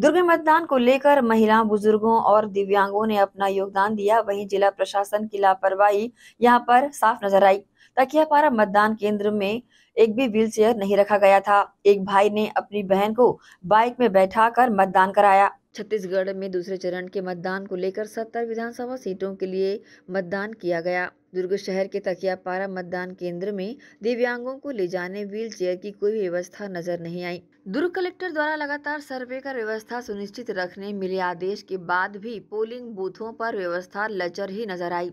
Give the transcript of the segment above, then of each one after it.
दुर्ग मतदान को लेकर महिलाओं बुजुर्गों और दिव्यांगों ने अपना योगदान दिया वहीं जिला प्रशासन की लापरवाही यहां पर साफ नजर आई तकिया पारा मतदान केंद्र में एक भी व्हील चेयर नहीं रखा गया था एक भाई ने अपनी बहन को बाइक में कर मतदान कराया छत्तीसगढ़ में दूसरे चरण के मतदान को लेकर सत्तर विधानसभा सीटों के लिए मतदान किया गया दुर्ग शहर के तकियापारा मतदान केंद्र में दिव्यांगों को ले जाने व्हील चेयर की कोई व्यवस्था नजर नहीं आई दुर्ग कलेक्टर द्वारा लगातार सर्वे कर व्यवस्था सुनिश्चित रखने मिले आदेश के बाद भी पोलिंग बूथों पर व्यवस्था लचर ही नजर आई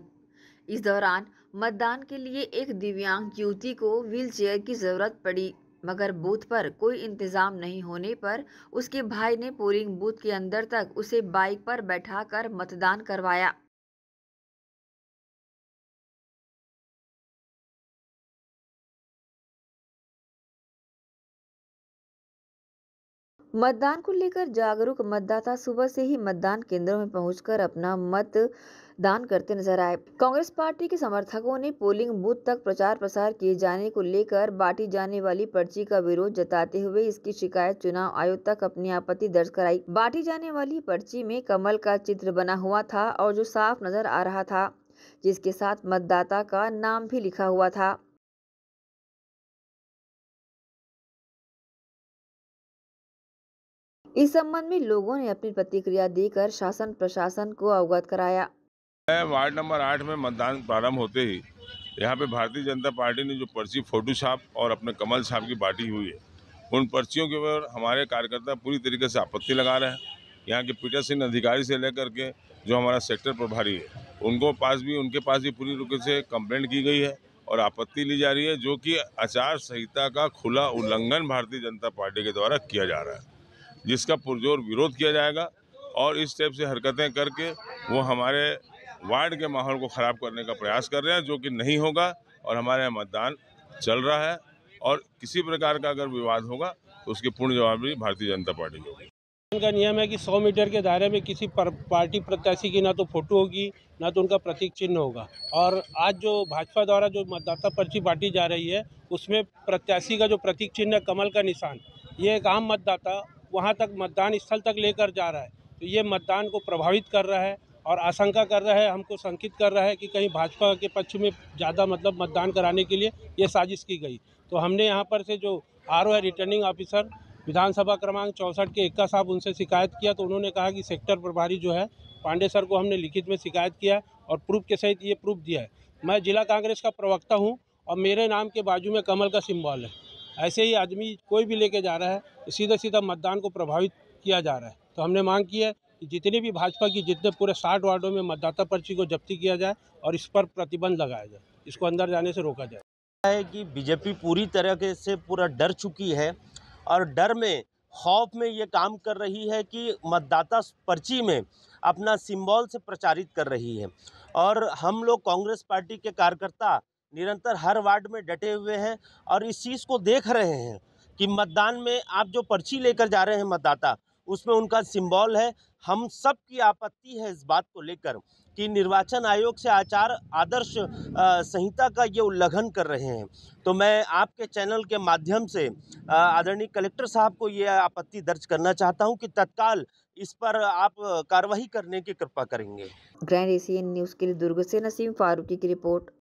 इस दौरान मतदान के लिए एक दिव्यांग युवती को व्हील चेयर की जरूरत पड़ी मगर बूथ पर कोई इंतज़ाम नहीं होने पर उसके भाई ने पोलिंग बूथ के अंदर तक उसे बाइक पर बैठाकर मतदान करवाया मतदान को लेकर जागरूक मतदाता सुबह से ही मतदान केंद्रों में पहुंचकर अपना मत दान करते नजर आए कांग्रेस पार्टी के समर्थकों ने पोलिंग बूथ तक प्रचार प्रसार किए जाने को लेकर बांटी जाने वाली पर्ची का विरोध जताते हुए इसकी शिकायत चुनाव आयोग तक अपनी आपत्ति दर्ज कराई बांटी जाने वाली पर्ची में कमल का चित्र बना हुआ था और जो साफ नजर आ रहा था जिसके साथ मतदाता का नाम भी लिखा हुआ था इस संबंध में लोगों ने अपनी प्रतिक्रिया देकर शासन प्रशासन को अवगत कराया वार्ड नंबर आठ में मतदान प्रारंभ होते ही यहाँ पे भारतीय जनता पार्टी ने जो पर्ची फोटो छाप और अपने कमल छाप की बांटी हुई है उन पर्चियों के ऊपर हमारे कार्यकर्ता पूरी तरीके से आपत्ति लगा रहे हैं यहाँ के पीटर सिंह अधिकारी से लेकर के जो हमारा सेक्टर प्रभारी है उनको पास भी उनके पास भी पूरी रूप से कंप्लेंट की गई है और आपत्ति ली जा रही है जो कि आचार संहिता का खुला उल्लंघन भारतीय जनता पार्टी के द्वारा किया जा रहा है जिसका पुरजोर विरोध किया जाएगा और इस टाइप से हरकतें करके वो हमारे वार्ड के माहौल को ख़राब करने का प्रयास कर रहे हैं जो कि नहीं होगा और हमारे मतदान चल रहा है और किसी प्रकार का अगर विवाद होगा तो उसकी पूर्ण जवाबदारी भारतीय जनता पार्टी की होगी उनका नियम है कि 100 मीटर के दायरे में किसी पर, पार्टी प्रत्याशी की ना तो फोटो होगी ना तो उनका प्रतीक चिन्ह होगा और आज जो भाजपा द्वारा जो मतदाता पर्ची बांटी जा रही है उसमें प्रत्याशी का जो प्रतीक चिन्ह है कमल का निशान ये एक आम मतदाता वहाँ तक मतदान स्थल तक लेकर जा रहा है तो ये मतदान को प्रभावित कर रहा है और आशंका कर रहा है हमको संकित कर रहा है कि कहीं भाजपा के पक्ष में ज़्यादा मतलब मतदान कराने के लिए ये साजिश की गई तो हमने यहाँ पर से जो आर है रिटर्निंग ऑफिसर विधानसभा क्रमांक चौंसठ के एक्का साहब उनसे शिकायत किया तो उन्होंने कहा कि सेक्टर प्रभारी जो है पांडे सर को हमने लिखित में शिकायत किया और प्रूफ के सहित ये प्रूफ दिया है मैं जिला कांग्रेस का प्रवक्ता हूँ और मेरे नाम के बाजू में कमल का सिम्बॉल है ऐसे ही आदमी कोई भी लेके जा रहा है तो सीधा सीधा मतदान को प्रभावित किया जा रहा है तो हमने मांग की है कि जितने भी भाजपा की जितने पूरे साठ वार्डों में मतदाता पर्ची को जब्ती किया जाए और इस पर प्रतिबंध लगाया जाए इसको अंदर जाने से रोका जाए है कि बीजेपी पूरी तरह से पूरा डर चुकी है और डर में खौफ में ये काम कर रही है कि मतदाता पर्ची में अपना सिंबल से प्रचारित कर रही है और हम लोग कांग्रेस पार्टी के कार्यकर्ता निरंतर हर वार्ड में डटे हुए हैं और इस चीज़ को देख रहे हैं कि मतदान में आप जो पर्ची लेकर जा रहे हैं मतदाता उसमें उनका सिंबल है हम सब की आपत्ति है इस बात को लेकर कि निर्वाचन आयोग से आचार आदर्श संहिता का ये उल्लंघन कर रहे हैं तो मैं आपके चैनल के माध्यम से आदरणीय कलेक्टर साहब को ये आपत्ति दर्ज करना चाहता हूँ कि तत्काल इस पर आप कार्रवाई करने की कृपा करेंगे ग्रैंड एशियन न्यूज़ के लिए दुर्ग से नसीम फारूकी की रिपोर्ट